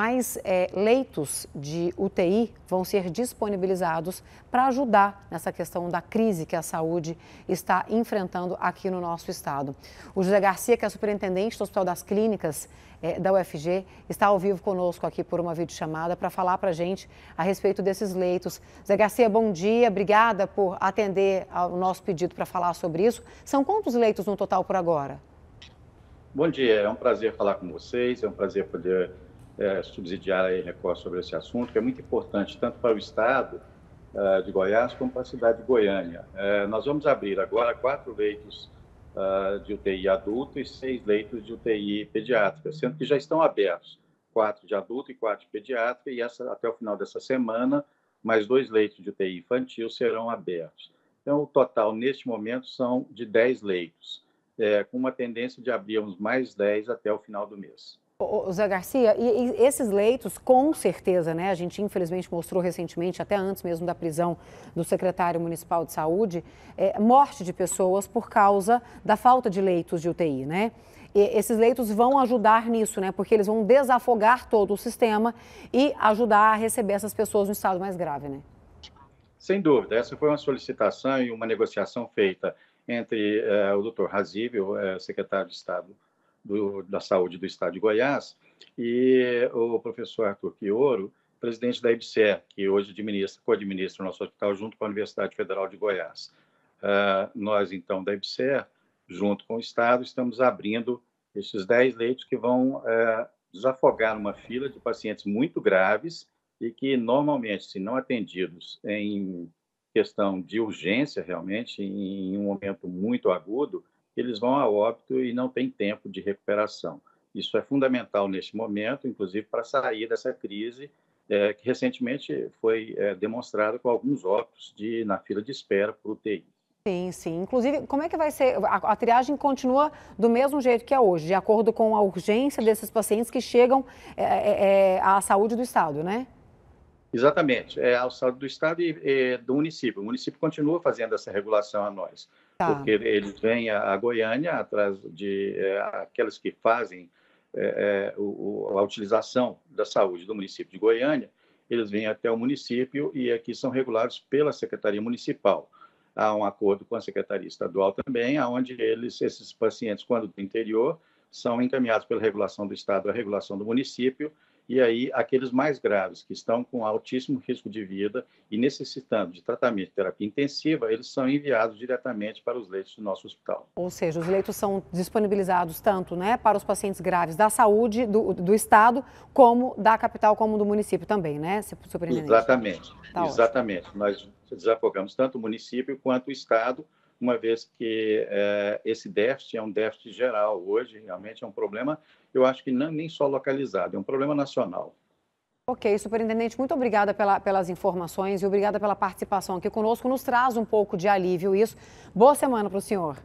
mais é, leitos de UTI vão ser disponibilizados para ajudar nessa questão da crise que a saúde está enfrentando aqui no nosso estado. O José Garcia, que é superintendente do Hospital das Clínicas é, da UFG, está ao vivo conosco aqui por uma videochamada para falar para a gente a respeito desses leitos. José Garcia, bom dia, obrigada por atender ao nosso pedido para falar sobre isso. São quantos leitos no total por agora? Bom dia, é um prazer falar com vocês, é um prazer poder é, subsidiária e Record sobre esse assunto, que é muito importante tanto para o Estado uh, de Goiás como para a cidade de Goiânia. Uh, nós vamos abrir agora quatro leitos uh, de UTI adulto e seis leitos de UTI pediátrica, sendo que já estão abertos quatro de adulto e quatro de pediátrica, e essa, até o final dessa semana, mais dois leitos de UTI infantil serão abertos. Então, o total, neste momento, são de 10 leitos, é, com uma tendência de abrirmos mais 10 até o final do mês. Zé Garcia, e, esses leitos, com certeza, né? A gente infelizmente mostrou recentemente, até antes mesmo da prisão do secretário municipal de saúde, é, morte de pessoas por causa da falta de leitos de UTI, né? E esses leitos vão ajudar nisso, né? Porque eles vão desafogar todo o sistema e ajudar a receber essas pessoas no estado mais grave, né? Sem dúvida. Essa foi uma solicitação e uma negociação feita entre uh, o doutor Razível, uh, secretário de Estado do, da Saúde do Estado de Goiás, e o professor Arthur Quioro, presidente da IBSER, que hoje administra, co-administra o nosso hospital junto com a Universidade Federal de Goiás. Uh, nós, então, da IBSER, junto com o Estado, estamos abrindo esses 10 leitos que vão uh, desafogar uma fila de pacientes muito graves e que, normalmente, se não atendidos em questão de urgência, realmente, em um momento muito agudo, eles vão a óbito e não tem tempo de recuperação. Isso é fundamental neste momento, inclusive para sair dessa crise é, que recentemente foi é, demonstrada com alguns óbitos de, na fila de espera para o UTI. Sim, sim. Inclusive, como é que vai ser? A, a, triagem continua do mesmo jeito que é hoje, de acordo com a urgência desses pacientes que chegam é, é, é à saúde do Estado, né? Exatamente, é ao saúde do Estado e, e do município. O município continua fazendo essa regulação a nós tá. porque eles vêm a, Goiânia atrás de é, aquelas que fazem é, é o, a utilização da saúde do município de Goiânia, eles vêm até o município e aqui são regulados pela Secretaria Municipal. Há um acordo com a Secretaria Estadual também, onde eles, esses pacientes, quando do interior, são encaminhados pela regulação do Estado à regulação do município, e aí aqueles mais graves que estão com altíssimo risco de vida e necessitando de tratamento de terapia intensiva, eles são enviados diretamente para os leitos do nosso hospital. Ou seja, os leitos são disponibilizados tanto né, para os pacientes graves da saúde do, do estado, como da capital, como do município também, né, superintendente? Exatamente, tá exatamente. Ótimo. Nós desafogamos tanto o município quanto o estado, uma vez que é, esse déficit é um déficit geral hoje, realmente é um problema, eu acho que não, nem só localizado, é um problema nacional. Ok, superintendente, muito obrigada pela, pelas informações e obrigada pela participação aqui conosco. Nos traz um pouco de alívio isso. Boa semana para o senhor.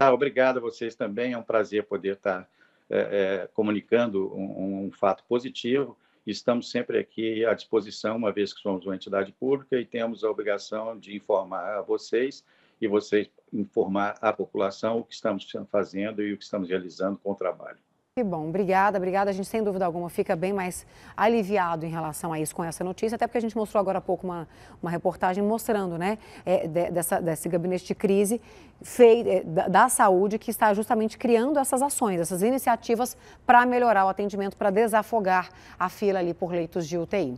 Ah, obrigado a vocês também. É um prazer poder estar é, é, comunicando um, um fato positivo estamos sempre aqui à disposição, uma vez que somos uma entidade pública e temos a obrigação de informar a vocês e informar à população o que estamos fazendo e o que estamos realizando com o trabalho. Que bom, obrigada, obrigada. A gente, sem dúvida alguma, fica bem mais aliviado em relação a isso com essa notícia, até porque a gente mostrou agora há pouco uma, uma reportagem mostrando, né, é, de, dessa, desse gabinete de crise fei, é, da, da, saúde que está justamente criando essas ações, essas iniciativas para melhorar o atendimento, para desafogar a fila ali por leitos de UTI.